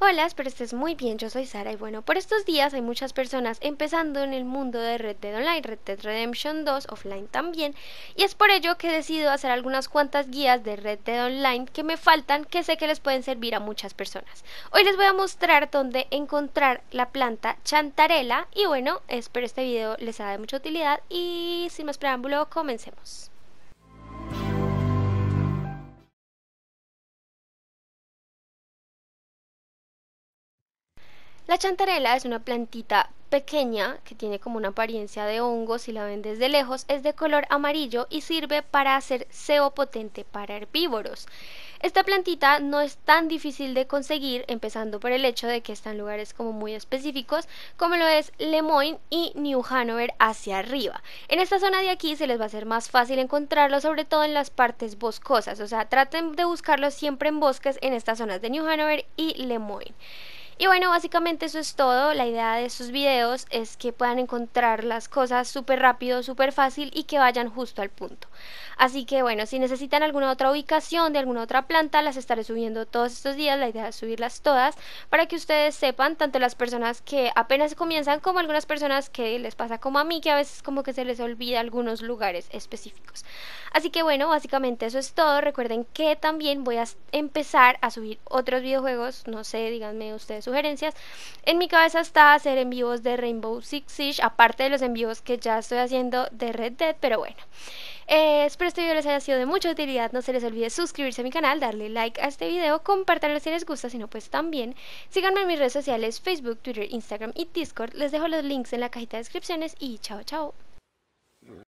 Hola, espero estés muy bien, yo soy Sara y bueno, por estos días hay muchas personas empezando en el mundo de Red Dead Online, Red Dead Redemption 2, offline también, y es por ello que he decidido hacer algunas cuantas guías de Red Dead Online que me faltan que sé que les pueden servir a muchas personas. Hoy les voy a mostrar dónde encontrar la planta chantarela y bueno, espero este video les sea de mucha utilidad y sin más preámbulo, comencemos. La chantarela es una plantita pequeña que tiene como una apariencia de hongo si la ven desde lejos, es de color amarillo y sirve para hacer seo potente para herbívoros. Esta plantita no es tan difícil de conseguir, empezando por el hecho de que está en lugares como muy específicos, como lo es Lemoyne y New Hanover hacia arriba. En esta zona de aquí se les va a hacer más fácil encontrarlo, sobre todo en las partes boscosas, o sea, traten de buscarlo siempre en bosques en estas zonas de New Hanover y Lemoyne. Y bueno, básicamente eso es todo. La idea de estos videos es que puedan encontrar las cosas súper rápido, súper fácil y que vayan justo al punto. Así que bueno, si necesitan alguna otra ubicación de alguna otra planta, las estaré subiendo todos estos días. La idea es subirlas todas para que ustedes sepan, tanto las personas que apenas comienzan como algunas personas que les pasa como a mí, que a veces como que se les olvida algunos lugares específicos. Así que bueno, básicamente eso es todo. Recuerden que también voy a empezar a subir otros videojuegos, no sé, díganme ustedes sugerencias. En mi cabeza está hacer envíos de Rainbow Six Siege, aparte de los envíos que ya estoy haciendo de Red Dead, pero bueno. Eh, espero este video les haya sido de mucha utilidad. No se les olvide suscribirse a mi canal, darle like a este video, compartanlo si les gusta, si no pues también. Síganme en mis redes sociales, Facebook, Twitter, Instagram y Discord. Les dejo los links en la cajita de descripciones y chao chao.